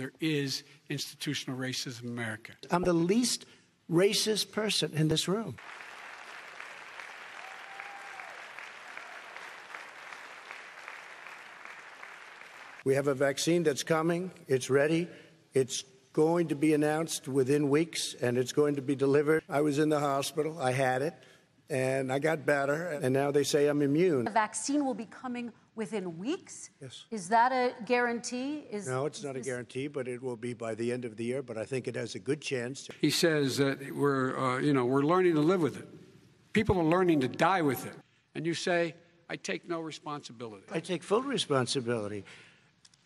there is institutional racism in America. I'm the least racist person in this room. We have a vaccine that's coming, it's ready, it's going to be announced within weeks, and it's going to be delivered. I was in the hospital, I had it, and I got better, and now they say I'm immune. The vaccine will be coming within weeks? Yes. Is that a guarantee? Is, no, it's not a guarantee, but it will be by the end of the year. But I think it has a good chance. He says that we're, uh, you know, we're learning to live with it. People are learning to die with it. And you say, I take no responsibility. I take full responsibility.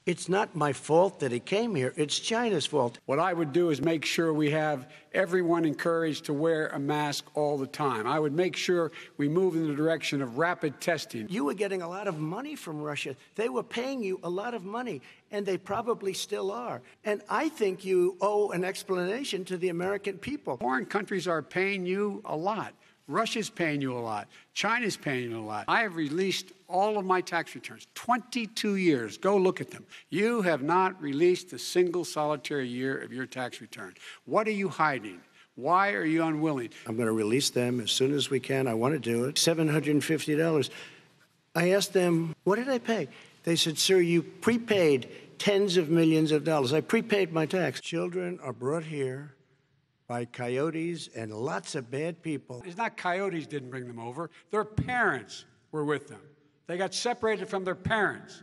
It's not my fault that he came here. It's China's fault. What I would do is make sure we have everyone encouraged to wear a mask all the time. I would make sure we move in the direction of rapid testing. You were getting a lot of money from Russia. They were paying you a lot of money, and they probably still are. And I think you owe an explanation to the American people. Foreign countries are paying you a lot. Russia's paying you a lot. China's paying you a lot. I have released all of my tax returns, 22 years. Go look at them. You have not released a single solitary year of your tax return. What are you hiding? Why are you unwilling? I'm going to release them as soon as we can. I want to do it. $750. I asked them, what did I pay? They said, sir, you prepaid tens of millions of dollars. I prepaid my tax. Children are brought here by coyotes and lots of bad people. It's not coyotes didn't bring them over, their parents were with them. They got separated from their parents.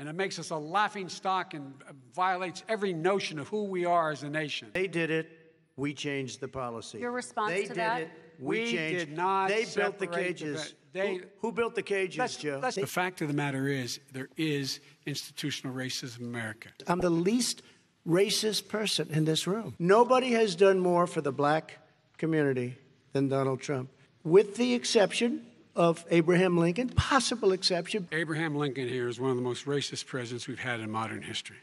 And it makes us a laughing stock and violates every notion of who we are as a nation. They did it. We changed the policy. Your response they to that? It, we, we changed. did not. They built the cages. The, they, who, who, built the cages, let's, Joe? Let's, the fact of the matter is, there is institutional racism in America. I'm the least racist person in this room. Nobody has done more for the black community than Donald Trump, with the exception of Abraham Lincoln, possible exception. Abraham Lincoln here is one of the most racist presidents we've had in modern history.